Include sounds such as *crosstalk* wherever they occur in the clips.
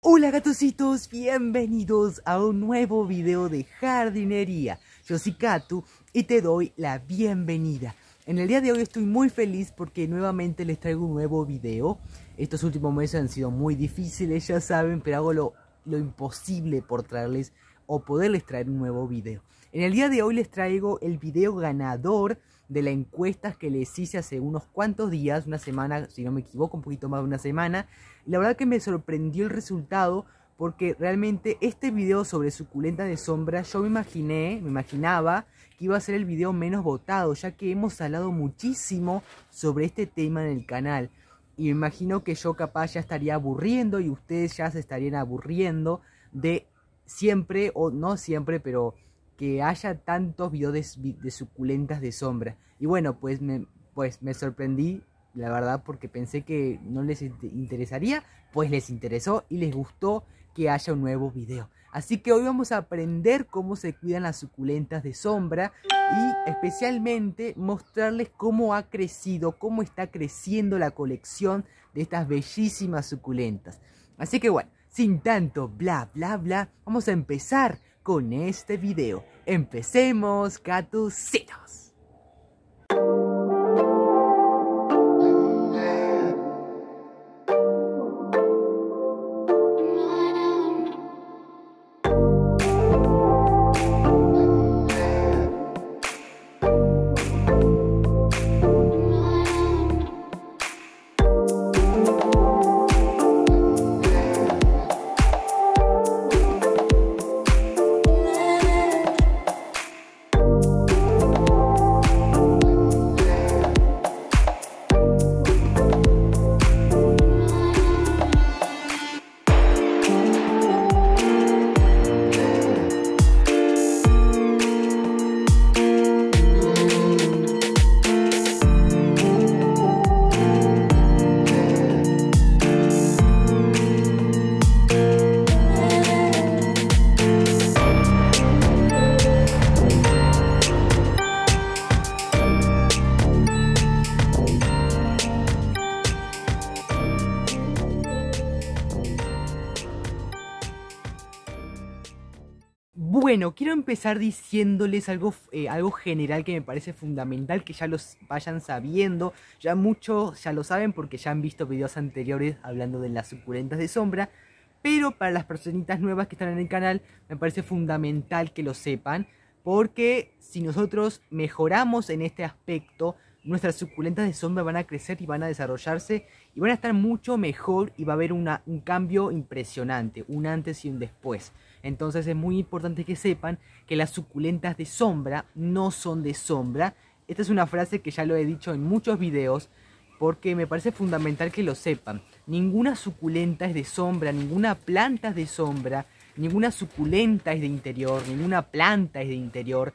Hola gatositos, bienvenidos a un nuevo video de jardinería. Yo soy Katu y te doy la bienvenida. En el día de hoy estoy muy feliz porque nuevamente les traigo un nuevo video. Estos últimos meses han sido muy difíciles, ya saben, pero hago lo, lo imposible por traerles o poderles traer un nuevo video. En el día de hoy les traigo el video ganador de la encuesta que les hice hace unos cuantos días, una semana, si no me equivoco, un poquito más de una semana. La verdad que me sorprendió el resultado porque realmente este video sobre suculenta de sombra yo me imaginé, me imaginaba que iba a ser el video menos votado, ya que hemos hablado muchísimo sobre este tema en el canal. Y me imagino que yo capaz ya estaría aburriendo y ustedes ya se estarían aburriendo de siempre, o no siempre, pero que haya tantos videos de, suculentas de sombra. Y bueno, pues me, pues me sorprendí, la verdad, porque pensé que no les interesaría, pues les interesó y les gustó que haya un nuevo video. Así que hoy vamos a aprender cómo se cuidan las suculentas de sombra y especialmente mostrarles cómo ha crecido, cómo está creciendo la colección de estas bellísimas suculentas. Así que bueno, sin tanto bla bla bla, vamos a empezar con este video. ¡Empecemos, gatucitos! bueno, quiero empezar diciéndoles algo, eh, algo general que me parece fundamental que ya los vayan sabiendo. Ya muchos ya lo saben porque ya han visto videos anteriores hablando de las suculentas de sombra. Pero para las personitas nuevas que están en el canal, me parece fundamental que lo sepan. Porque si nosotros mejoramos en este aspecto, nuestras suculentas de sombra van a crecer y van a desarrollarse y van a estar mucho mejor y va a haber un cambio impresionante, un antes y un después. Entonces es muy importante que sepan que las suculentas de sombra no son de sombra. Esta es una frase que ya lo he dicho en muchos videos porque me parece fundamental que lo sepan. Ninguna suculenta es de sombra, ninguna planta es de sombra, ninguna suculenta es de interior, ninguna planta es de interior.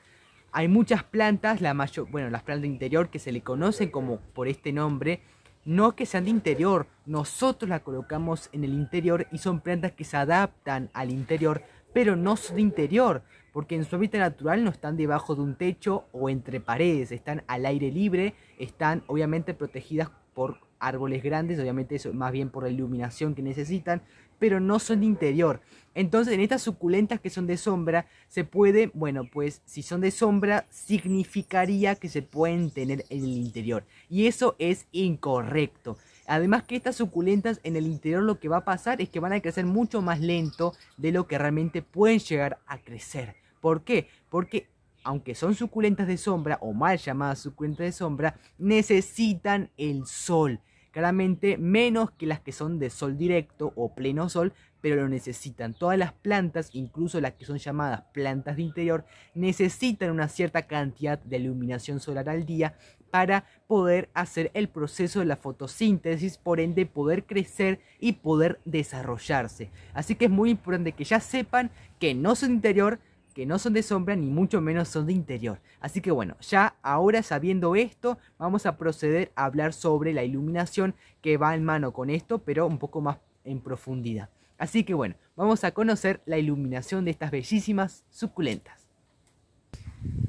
Hay muchas plantas, la bueno, las plantas de interior que se le conocen como por este nombre, no que sean de interior, nosotros las colocamos en el interior y son plantas que se adaptan al interior pero no son de interior, porque en su hábitat natural no están debajo de un techo o entre paredes, están al aire libre, están obviamente protegidas por árboles grandes, obviamente eso más bien por la iluminación que necesitan, pero no son de interior. Entonces, en estas suculentas que son de sombra, se puede, bueno, pues si son de sombra, significaría que se pueden tener en el interior. Y eso es incorrecto. Además que estas suculentas en el interior lo que va a pasar es que van a crecer mucho más lento de lo que realmente pueden llegar a crecer. ¿Por qué? Porque aunque son suculentas de sombra o mal llamadas suculentas de sombra, necesitan el sol. Claramente menos que las que son de sol directo o pleno sol, pero lo necesitan. Todas las plantas, incluso las que son llamadas plantas de interior, necesitan una cierta cantidad de iluminación solar al día para poder hacer el proceso de la fotosíntesis, por ende poder crecer y poder desarrollarse. Así que es muy importante que ya sepan que no son interior, que no son de sombra ni mucho menos son de interior. Así que bueno, ya ahora sabiendo esto, vamos a proceder a hablar sobre la iluminación que va en mano con esto, pero un poco más en profundidad. Así que bueno, vamos a conocer la iluminación de estas bellísimas suculentas.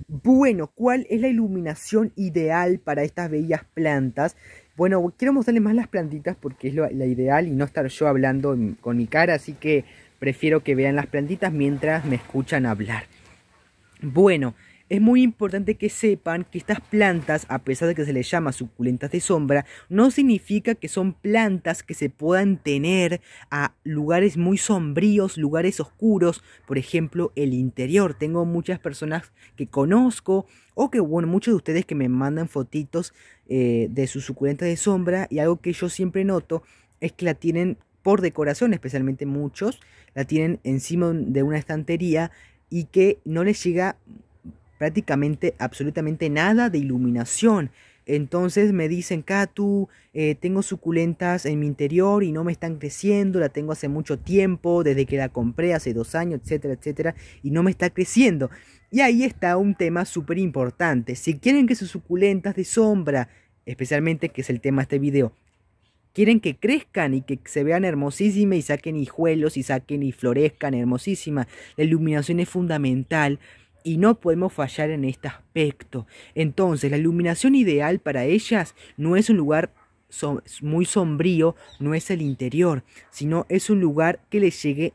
Bueno, ¿cuál es la iluminación ideal para estas bellas plantas? Bueno, quiero mostrarles más las plantitas porque es la ideal y no estar yo hablando con mi cara, así que prefiero que vean las plantitas mientras me escuchan hablar. Bueno, es muy importante que sepan que estas plantas, a pesar de que se les llama suculentas de sombra, no significa que son plantas que se puedan tener a lugares muy sombríos, lugares oscuros, por ejemplo, el interior. Tengo muchas personas que conozco o que, bueno, muchos de ustedes que me mandan fotitos eh, de sus suculentas de sombra y algo que yo siempre noto es que la tienen por decoración, especialmente muchos, la tienen encima de una estantería y que no les llega prácticamente absolutamente nada de iluminación. Entonces me dicen, Katu, eh, tengo suculentas en mi interior y no me están creciendo, la tengo hace mucho tiempo, desde que la compré hace dos años, etcétera, etcétera, y no me está creciendo. Y ahí está un tema súper importante. Si quieren que sus suculentas de sombra, especialmente que es el tema de este video, quieren que crezcan y que se vean hermosísimas y saquen hijuelos y saquen y florezcan hermosísimas, la iluminación es fundamental y no podemos fallar en este aspecto. Entonces, la iluminación ideal para ellas no es un lugar muy sombrío, no es el interior, sino es un lugar que les llegue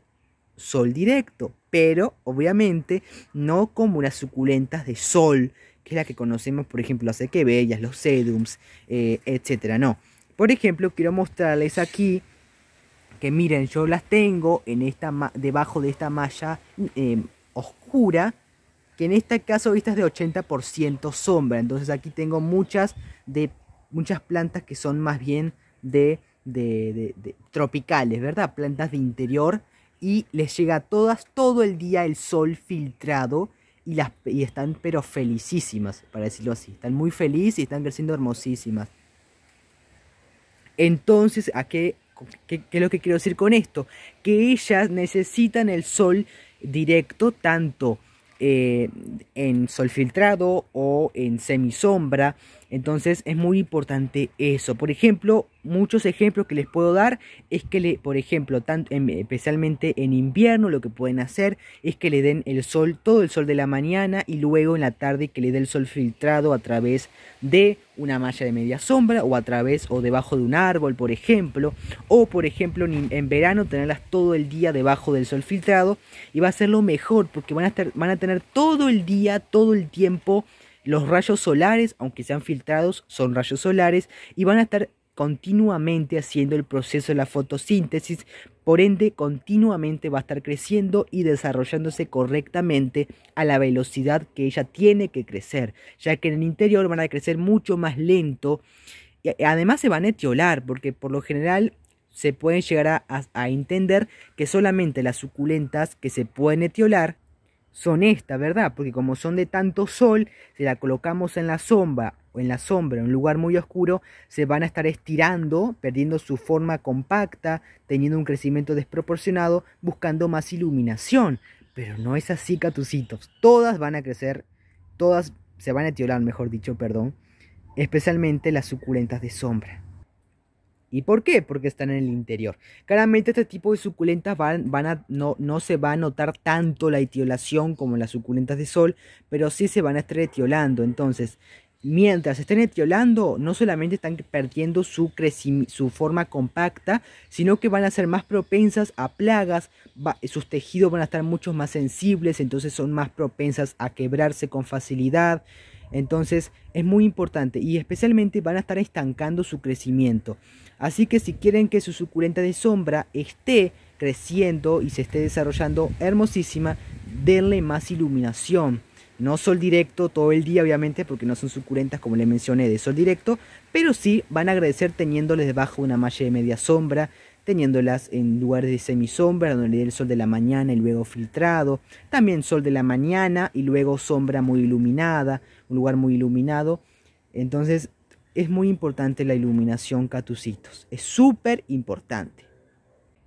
sol directo, pero obviamente no como las suculentas de sol, que es la que conocemos, por ejemplo, las bellas, los sedums, etc. Eh, etcétera, no. Por ejemplo, quiero mostrarles aquí que miren, yo las tengo en esta debajo de esta malla eh, oscura que en este caso vista es de 80% sombra. Entonces aquí tengo muchas, de, muchas plantas que son más bien de, de, tropicales, ¿verdad? Plantas de interior y les llega a todas todo el día el sol filtrado y, las, están pero felicísimas, para decirlo así. Están muy felices y están creciendo hermosísimas. Entonces, ¿a qué, qué es lo que quiero decir con esto? Que ellas necesitan el sol directo tanto eh, en sol filtrado o en semisombra entonces es muy importante eso. Por ejemplo, muchos ejemplos que les puedo dar es que, le, por ejemplo, tanto, especialmente en invierno, lo que pueden hacer es que le den el sol, todo el sol de la mañana y luego en la tarde que le dé el sol filtrado a través de una malla de media sombra o a través o debajo de un árbol, por ejemplo. O, por ejemplo, en, verano tenerlas todo el día debajo del sol filtrado y va a ser lo mejor porque van a, van a tener todo el día, todo el tiempo los rayos solares, aunque sean filtrados, son rayos solares y van a estar continuamente haciendo el proceso de la fotosíntesis, por ende continuamente va a estar creciendo y desarrollándose correctamente a la velocidad que ella tiene que crecer, ya que en el interior van a crecer mucho más lento y eh, además se van a etiolar, porque por lo general se pueden llegar a, a entender que solamente las suculentas que se pueden etiolar son esta, ¿verdad? Porque como son de tanto sol, si la colocamos en la sombra o en la sombra, en un lugar muy oscuro, se van a estar estirando, perdiendo su forma compacta, teniendo un crecimiento desproporcionado, buscando más iluminación. Pero no es así, catucitos. Todas van a crecer, todas se van a tiolar, mejor dicho, perdón, especialmente las suculentas de sombra. ¿Y por qué? Porque están en el interior. Claramente este tipo de suculentas van, van a, no, no, se va a notar tanto la etiolación como las suculentas de sol, pero sí se van a estar etiolando. Entonces, mientras estén etiolando, no solamente están perdiendo su, su forma compacta, sino que van a ser más propensas a plagas, sus tejidos van a estar mucho más sensibles, entonces son más propensas a quebrarse con facilidad. Entonces es muy importante y especialmente van a estar estancando su crecimiento. Así que si quieren que su suculenta de sombra esté creciendo y se esté desarrollando hermosísima, denle más iluminación. No sol directo todo el día, obviamente, porque no son suculentas como les mencioné de sol directo, pero sí van a agradecer teniéndoles debajo una malla de media sombra, teniéndolas en lugares de semisombra donde le el sol de la mañana y luego filtrado, también sol de la mañana y luego sombra muy iluminada, un lugar muy iluminado. Entonces es muy importante la iluminación catucitos, es súper importante.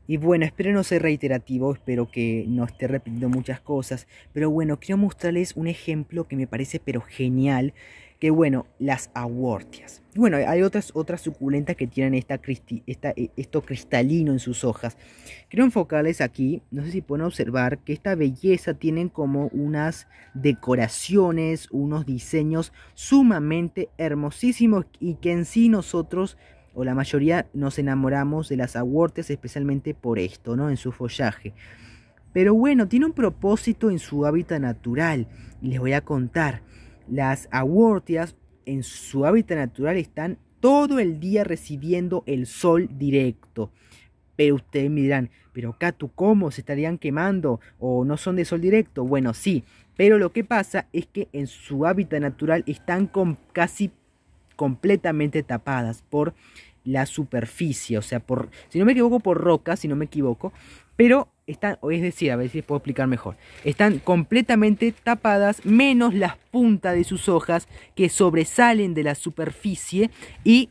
Y bueno, espero no ser reiterativo, espero que no esté repitiendo muchas cosas, pero bueno, quiero mostrarles un ejemplo que me parece pero genial que bueno, las aguortias. bueno, hay otras, otras suculentas que tienen esta, eh, esto cristalino en sus hojas. Quiero enfocarles aquí, no sé si pueden observar, que esta belleza tienen como unas decoraciones, unos diseños sumamente hermosísimos y que en sí nosotros o la mayoría nos enamoramos de las Aguortias, especialmente por esto, ¿no? En su follaje. Pero bueno, tiene un propósito en su hábitat natural y les voy a contar. Las aguortias en su hábitat natural están todo el día recibiendo el sol directo. Pero ustedes me dirán, pero tú ¿cómo se estarían quemando? ¿O no son de sol directo? Bueno, sí, pero lo que pasa es que en su hábitat natural están con casi completamente tapadas por la superficie, o sea, por, si no me equivoco, por rocas, si no me equivoco, pero están, o es decir, a ver si puedo explicar mejor, están completamente tapadas menos las puntas de sus hojas que sobresalen de la superficie y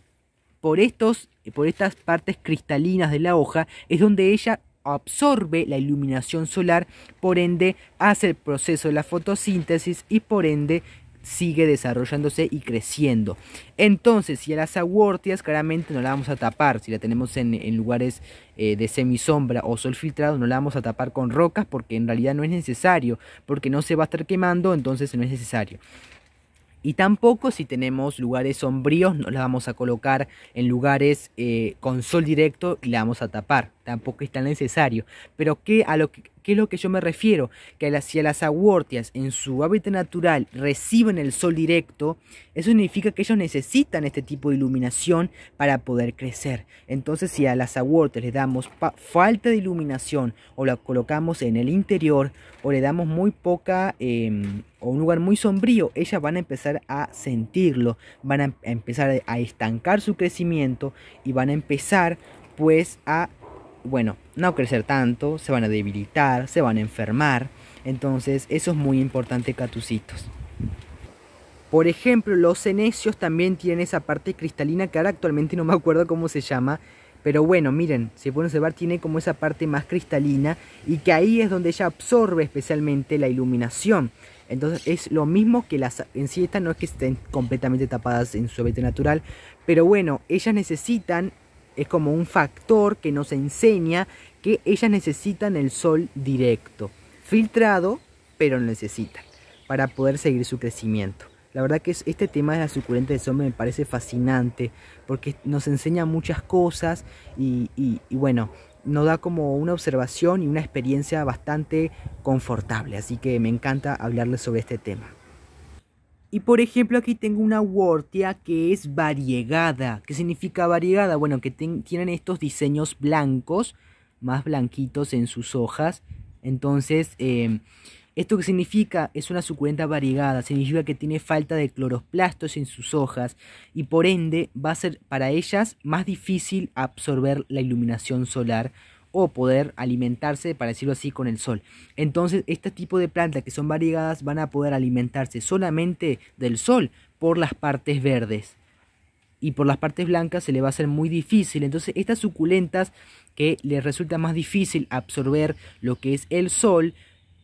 por, estos, por estas partes cristalinas de la hoja es donde ella absorbe la iluminación solar, por ende hace el proceso de la fotosíntesis y por ende sigue desarrollándose y creciendo. Entonces, si a las aguortias claramente no la vamos a tapar, si la tenemos en, lugares eh, de semisombra o sol filtrado, no la vamos a tapar con rocas porque en realidad no es necesario, porque no se va a estar quemando, entonces no es necesario. Y tampoco si tenemos lugares sombríos, no la vamos a colocar en lugares eh, con sol directo y la vamos a tapar. Tampoco es tan necesario. Pero que a lo que, qué es lo que yo me refiero? Que si las aguortias en su hábitat natural reciben el sol directo, eso significa que ellos necesitan este tipo de iluminación para poder crecer. Entonces, si a las aguortias le damos falta de iluminación o la colocamos en el interior o le damos muy poca em, o un lugar muy sombrío, ellas van a empezar a sentirlo, van a em, empezar a estancar su crecimiento y van a empezar pues a bueno, no crecer tanto, se van a debilitar, se van a enfermar. Entonces, eso es muy importante, catucitos. Por ejemplo, los cenecios también tienen esa parte cristalina que ahora actualmente no me acuerdo cómo se llama. Pero bueno, miren, si pueden observar, tiene como esa parte más cristalina y que ahí es donde ella absorbe especialmente la iluminación. Entonces es lo mismo que las en sí estas no es que estén completamente tapadas en su hábitat natural, pero bueno, ellas necesitan es como un factor que nos enseña que ellas necesitan el sol directo, filtrado, pero necesitan para poder seguir su crecimiento. La verdad que este tema de la suculenta de sombra me parece fascinante porque nos enseña muchas cosas y, y, bueno, nos da como una observación y una experiencia bastante confortable. Así que me encanta hablarles sobre este tema. Y por ejemplo, aquí tengo una Wortia que es variegada. ¿Qué significa variegada? Bueno, que tienen estos diseños blancos, más blanquitos en sus hojas. Entonces, em, ¿esto que significa? Es una suculenta variegada. Significa que tiene falta de cloroplastos en sus hojas. Y por ende, va a ser para ellas más difícil absorber la iluminación solar o poder alimentarse, para decirlo así, con el sol. Entonces, este tipo de plantas que son variegadas van a poder alimentarse solamente del sol por las partes verdes. Y por las partes blancas se le va a hacer muy difícil. Entonces, estas suculentas que les resulta más difícil absorber lo que es el sol,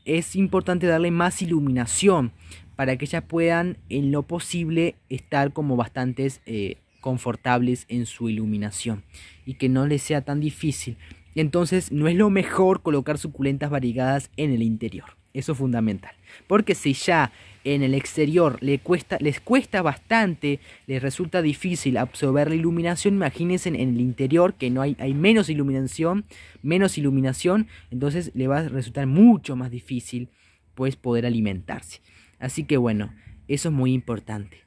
es importante darle más iluminación para que ellas puedan en lo posible estar como bastantes eh, confortables en su iluminación y que no les sea tan difícil. Entonces no es lo mejor colocar suculentas variegadas en el interior. Eso es fundamental. Porque si ya en el exterior les cuesta, les cuesta bastante, les resulta difícil absorber la iluminación, imagínense en el interior que no hay, hay menos iluminación, menos iluminación, entonces le va a resultar mucho más difícil pues poder alimentarse. Así que bueno, eso es muy importante.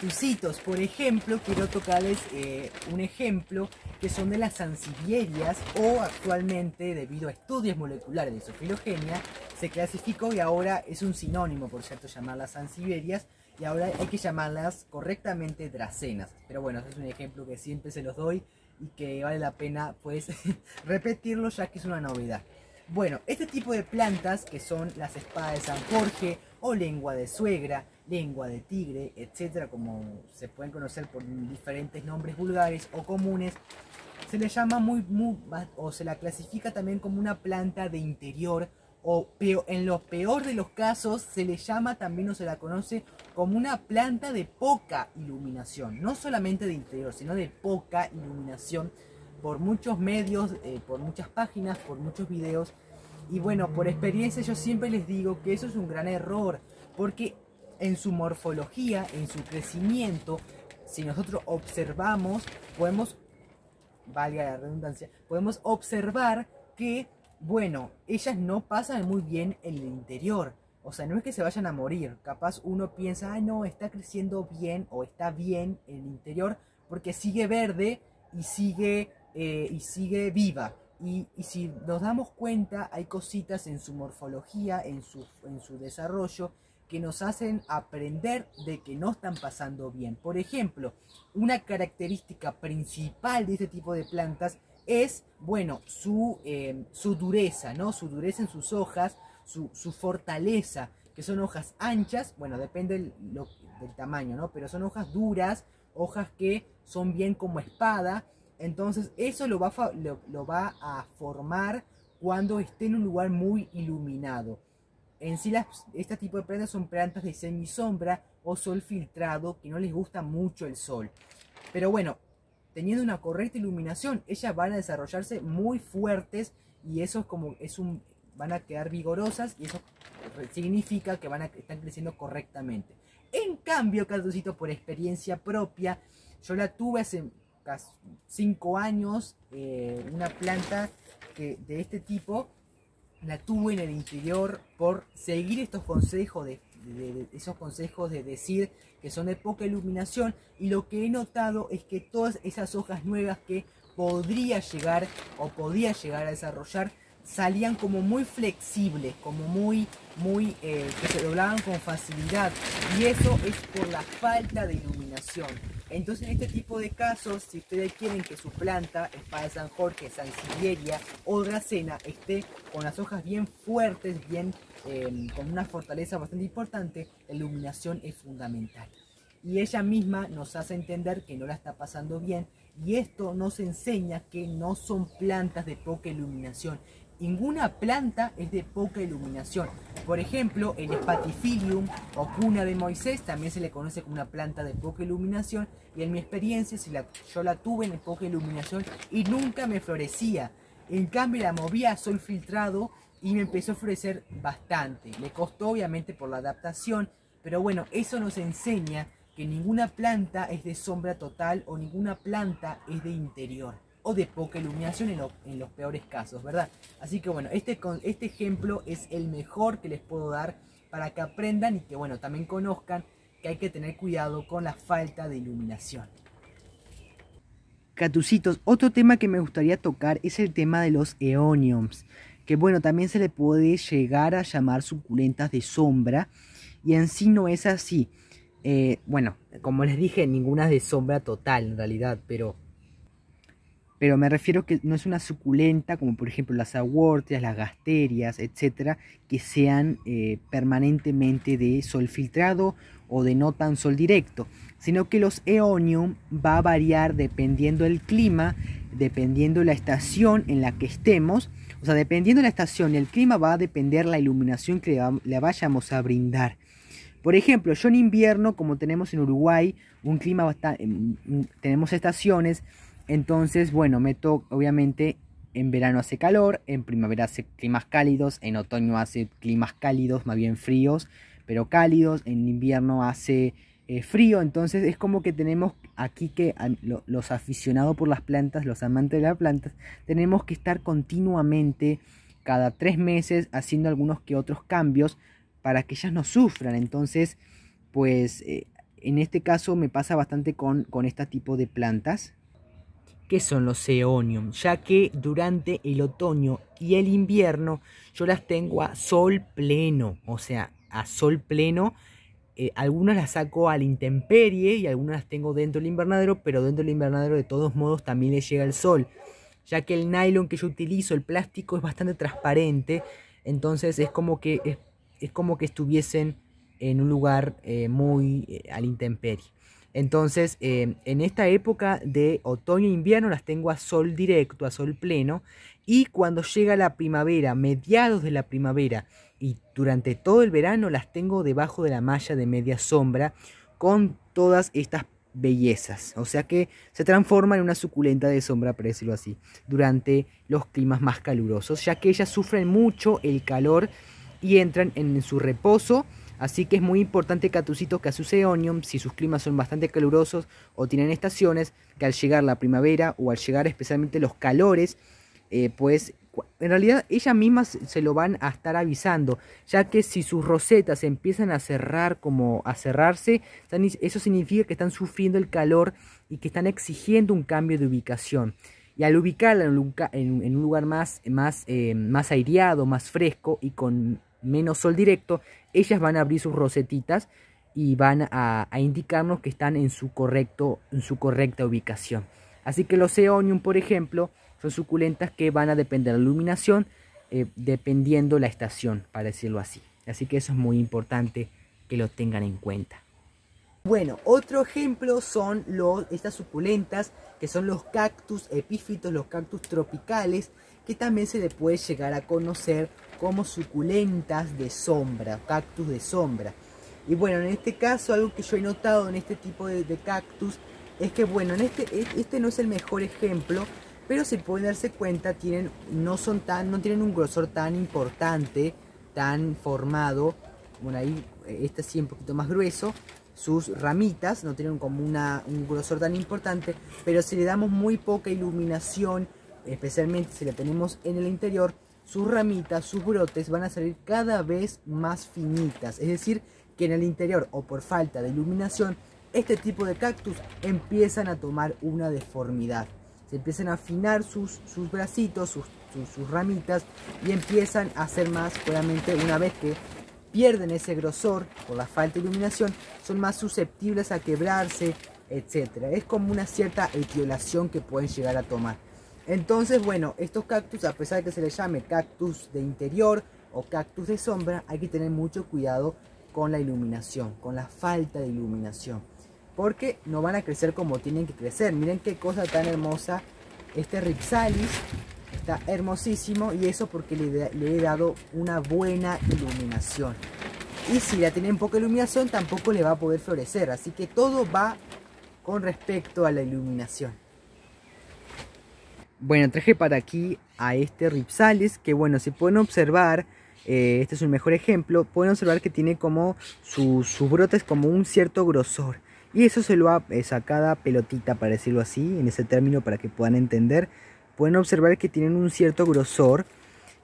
Tucitos, por ejemplo, quiero tocarles eh, un ejemplo que son de las sansevierias o actualmente, debido a estudios moleculares de su filogenia, se clasificó y ahora es un sinónimo, por cierto, llamarlas sansevierias y ahora hay que llamarlas correctamente dracenas. Pero bueno, es un ejemplo que siempre se los doy y que vale la pena pues *laughs* repetirlo ya que es una novedad. Bueno, este tipo de plantas, que son las espadas de San Jorge o lengua de suegra, lengua de tigre, etcétera, como se pueden conocer por diferentes nombres vulgares o comunes, se le llama muy, muy o se la clasifica también como una planta de interior o en lo peor de los casos se le llama también o se la conoce como una planta de poca iluminación, no solamente de interior, sino de poca iluminación por muchos medios, eh, por muchas páginas, por muchos videos. Y bueno, por experiencia yo siempre les digo que eso es un gran error, porque en su morfología, en su crecimiento, si nosotros observamos, podemos, valga la redundancia, podemos observar que, bueno, ellas no pasan muy bien en el interior. O sea, no es que se vayan a morir. Capaz uno piensa, ah, no, está creciendo bien o está bien en el interior porque sigue verde y sigue eh, y sigue viva. Y, si nos damos cuenta, hay cositas en su morfología, en su, en su desarrollo, que nos hacen aprender de que no están pasando bien. Por ejemplo, una característica principal de este tipo de plantas es, bueno, su, eh, dureza, ¿no? Su dureza en sus hojas, su, fortaleza, que son hojas anchas, bueno, depende del tamaño, ¿no? Pero son hojas duras, hojas que son bien como espada entonces eso lo va, a, lo, va a formar cuando esté en un lugar muy iluminado. En sí, este tipo de plantas son plantas de sombra o sol filtrado que no les gusta mucho el sol. Pero bueno, teniendo una correcta iluminación, ellas van a desarrollarse muy fuertes y eso es como es un van a quedar vigorosas y eso significa que van a estar creciendo correctamente. En cambio, Carducito, por experiencia propia, yo la tuve hace cinco años eh, una planta de este tipo la tuve en el interior por seguir estos consejos esos consejos de decir que son de poca iluminación y lo que he notado es que todas esas hojas nuevas que podría llegar o podía llegar a desarrollar salían como muy flexibles, como muy, muy, eh, que se doblaban con facilidad. Y eso es por la falta de iluminación. Entonces en este tipo de casos, si ustedes quieren que su planta, espada de San Jorge, San Siberia o Dracena esté con las hojas bien fuertes, bien em, con una fortaleza bastante importante, la iluminación es fundamental. Y ella misma nos hace entender que no la está pasando bien y esto nos enseña que no son plantas de poca iluminación, Ninguna planta es de poca iluminación. Por ejemplo, el Spatifilium o cuna de Moisés también se le conoce como una planta de poca iluminación y en mi experiencia si yo la tuve en poca iluminación y nunca me florecía. En cambio la movía a sol filtrado y me empezó a florecer bastante. Le costó obviamente por la adaptación, pero bueno, eso nos enseña que ninguna planta es de sombra total o ninguna planta es de interior o de poca iluminación en, los peores casos, ¿verdad? Así que bueno, este, este ejemplo es el mejor que les puedo dar para que aprendan y que bueno, también conozcan que hay que tener cuidado con la falta de iluminación. Catucitos, otro tema que me gustaría tocar es el tema de los eoniums, que bueno, también se le puede llegar a llamar suculentas de sombra, y en sí no es así. Eh, bueno, como les dije, ninguna de sombra total en realidad, pero pero me refiero que no es una suculenta como por ejemplo las aguortias, las gasterias, etcétera, que sean eh, permanentemente de sol filtrado o de no tan sol directo, sino que los eonium va a variar dependiendo del clima, dependiendo la estación en la que estemos, o sea, dependiendo la estación y el clima va a depender la iluminación que le vayamos a brindar. Por ejemplo, yo en invierno, como tenemos en Uruguay, un clima bastante, tenemos estaciones, entonces, bueno, meto, obviamente, en verano hace calor, en primavera hace climas cálidos, en otoño hace climas cálidos, más bien fríos, pero cálidos, en invierno hace eh, frío, entonces es como que tenemos aquí que los aficionados por las plantas, los amantes de las plantas, tenemos que estar continuamente cada tres meses haciendo algunos que otros cambios para que ellas no sufran, entonces, pues... Eh, en este caso me pasa bastante con este tipo de plantas, que son los Eonium? Ya que durante el otoño y el invierno yo las tengo a sol pleno, o sea, a sol pleno. Eh, algunas las saco a la intemperie y algunas las tengo dentro del invernadero, pero dentro del invernadero de todos modos también les llega el sol, ya que el nylon que yo utilizo, el plástico, es bastante transparente, entonces es como que, es, como que estuviesen en un lugar eh, muy al eh, a intemperie. Entonces, em, en esta época de otoño e invierno las tengo a sol directo, a sol pleno, y cuando llega la primavera, mediados de la primavera y durante todo el verano las tengo debajo de la malla de media sombra con todas estas bellezas. O sea que se transforma en una suculenta de sombra, por decirlo así, durante los climas más calurosos, ya que ellas sufren mucho el calor y entran en su reposo Así que es muy importante que sus casuceonium, si sus climas son bastante calurosos o tienen estaciones, que al llegar la primavera o al llegar especialmente los calores, eh, pues en realidad ellas mismas se lo van a estar avisando, ya que si sus rosetas empiezan a cerrar como a cerrarse, eso significa que están sufriendo el calor y que están exigiendo un cambio de ubicación. Y al ubicarla en un lugar más, más, eh, más aireado, más fresco y con menos sol directo, ellas van a abrir sus rosetitas y van a, indicarnos que están en su, correcto, en su correcta ubicación. Así que los Eonium, por ejemplo, son suculentas que van a depender de la iluminación eh, dependiendo la estación, para decirlo así. Así que eso es muy importante que lo tengan en cuenta. Bueno, otro ejemplo son los, estas suculentas que son los cactus epífitos, los cactus tropicales, que también se le puede llegar a conocer como suculentas de sombra, cactus de sombra. Y bueno, en este caso algo que yo he notado en este tipo de, cactus es que bueno, en este, e, este no es el mejor ejemplo, pero se pueden darse cuenta tienen, no, son tan, no tienen un grosor tan importante, tan formado. Bueno, ahí eh, este sí un poquito más grueso. Sus ramitas no tienen como una, un grosor tan importante, pero si le damos muy poca iluminación especialmente si la tenemos en el interior, sus ramitas, sus brotes van a salir cada vez más finitas. Es decir, que en el interior o por falta de iluminación, este tipo de cactus empiezan a tomar una deformidad. Se empiezan a afinar sus, sus bracitos, sus, ramitas y empiezan a ser más, claramente una vez que pierden ese grosor por la falta de iluminación, son más susceptibles a quebrarse, etc. Es como una cierta etiolación que pueden llegar a tomar. Entonces, bueno, estos cactus, a pesar de que se les llame cactus de interior o cactus de sombra, hay que tener mucho cuidado con la iluminación, con la falta de iluminación. Porque no van a crecer como tienen que crecer. Miren qué cosa tan hermosa. Este Rixalis está hermosísimo y eso porque le, he dado una buena iluminación. Y si la tienen poca iluminación tampoco le va a poder florecer. Así que todo va con respecto a la iluminación. Bueno, traje para aquí a este Ripsalis, que bueno, si pueden observar, eh, este es un mejor ejemplo, pueden observar que tiene como sus brotes como un cierto grosor. Y eso se lo va eh, a cada pelotita, para decirlo así, en ese término para que puedan entender. Pueden observar que tienen un cierto grosor.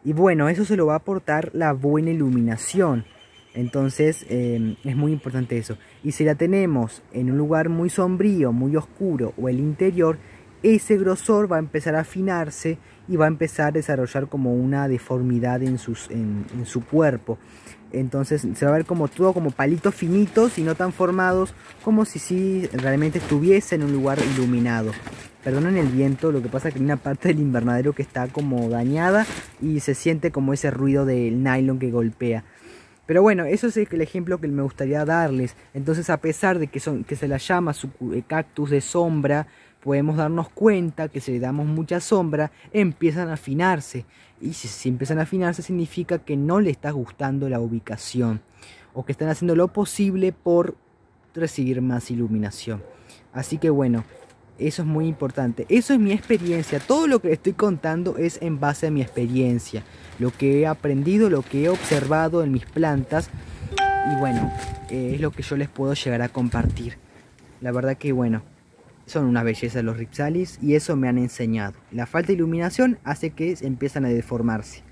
Y bueno, eso se lo va a aportar la buena iluminación. Entonces em, es muy importante eso. Y si la tenemos en un lugar muy sombrío, muy oscuro o el interior, ese grosor va a empezar a afinarse y va a empezar a desarrollar como una deformidad en, sus, en, su cuerpo. Entonces se va a ver como todo como palitos finitos y no tan formados como si sí realmente estuviese en un lugar iluminado. en el viento, lo que pasa es que hay una parte del invernadero que está como dañada y se siente como ese ruido del nylon que golpea. Pero bueno, eso es el ejemplo que me gustaría darles. Entonces, a pesar de que, son, que se la llama su eh, cactus de sombra, podemos darnos cuenta que si le damos mucha sombra, empiezan a afinarse. Y si, empiezan a afinarse significa que no le está gustando la ubicación o que están haciendo lo posible por recibir más iluminación. Así que bueno, eso es muy importante. Eso es mi experiencia. Todo lo que estoy contando es en base a mi experiencia. Lo que he aprendido, lo que he observado en mis plantas. Y bueno, eh, es lo que yo les puedo llegar a compartir. La verdad que bueno, son una belleza los ripsalis y eso me han enseñado. La falta de iluminación hace que empiezan a deformarse.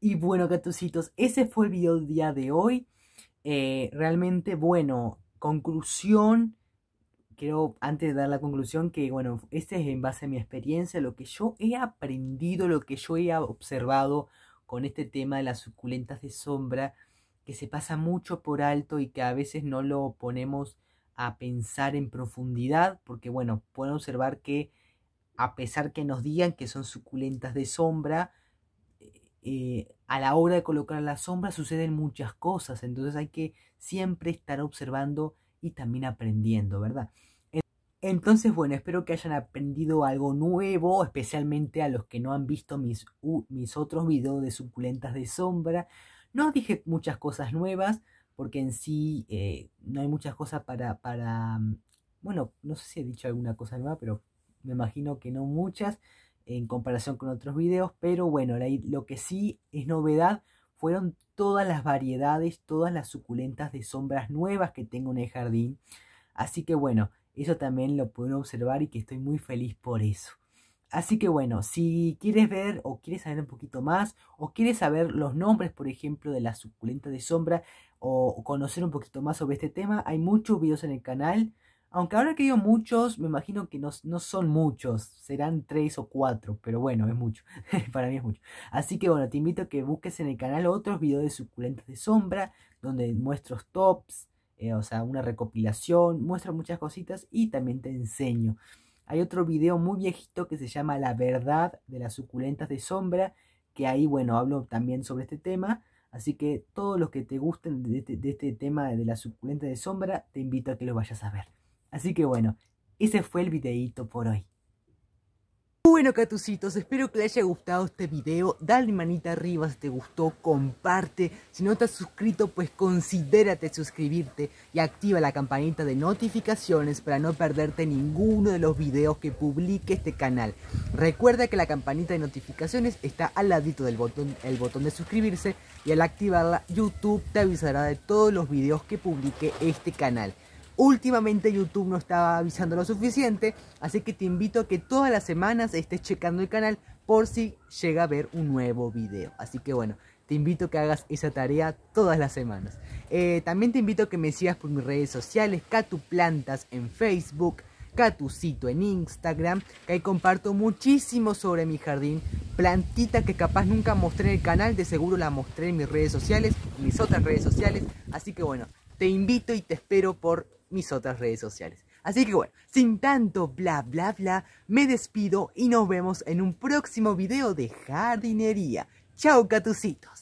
Y bueno, gatucitos, ese fue el video del día de hoy. Eh, realmente, bueno, conclusión. Quiero, antes de dar la conclusión, que bueno, este es en base a mi experiencia, lo que yo he aprendido, lo que yo he observado con este tema de las suculentas de sombra, que se pasa mucho por alto y que a veces no lo ponemos a pensar en profundidad, porque bueno, pueden observar que a pesar que nos digan que son suculentas de sombra, eh, eh, a la hora de colocar la sombra suceden muchas cosas, entonces hay que siempre estar observando y también aprendiendo, ¿verdad? Entonces, bueno, espero que hayan aprendido algo nuevo, especialmente a los que no han visto mis, mis otros videos de suculentas de sombra. No dije muchas cosas nuevas, porque en sí eh, no hay muchas cosas para, mm, bueno, no sé si he dicho alguna cosa nueva, pero me imagino que no muchas en comparación con otros videos, pero bueno, lo que sí es novedad fueron todas las variedades, todas las suculentas de sombras nuevas que tengo en el jardín, así que bueno, eso también lo puedo observar y que estoy muy feliz por eso. Así que bueno, si quieres ver o quieres saber un poquito más o quieres saber los nombres, por ejemplo, de la suculenta de sombra o conocer un poquito más sobre este tema, hay muchos videos en el canal. Aunque ahora que digo muchos, me imagino que no, son muchos, serán tres o cuatro, pero bueno, es mucho, *laughs* para mí es mucho. Así que bueno, te invito a que busques en el canal otros videos de suculentas de sombra, donde muestro tops, eh, o sea, una recopilación, muestro muchas cositas y también te enseño. Hay otro video muy viejito que se llama La verdad de las suculentas de sombra, que ahí, bueno, hablo también sobre este tema. Así que todos los que te gusten este, de este, tema de la suculenta de sombra, te invito a que lo vayas a ver. Así que bueno, ese fue el videíto por hoy. Bueno, catucitos, espero que les haya gustado este video. Dale manita arriba si te gustó, comparte. Si no estás suscrito, pues considérate suscribirte y activa la campanita de notificaciones para no perderte ninguno de los videos que publique este canal. Recuerda que la campanita de notificaciones está al ladito del botón, el botón de suscribirse y al activarla YouTube te avisará de todos los videos que publique este canal. Últimamente YouTube no estaba avisando lo suficiente, así que te invito a que todas las semanas estés checando el canal por si llega a ver un nuevo video. Así que bueno, te invito a que hagas esa tarea todas las semanas. Eh, también te invito a que me sigas por mis redes sociales, Plantas en Facebook, Catucito en Instagram, que ahí comparto muchísimo sobre mi jardín, plantita que capaz nunca mostré en el canal, de seguro la mostré en mis redes sociales, mis otras redes sociales, así que bueno, te invito y te espero por mis otras redes sociales. Así que bueno, sin tanto bla bla bla, me despido y nos vemos en un próximo video de jardinería. Chao, catucitos.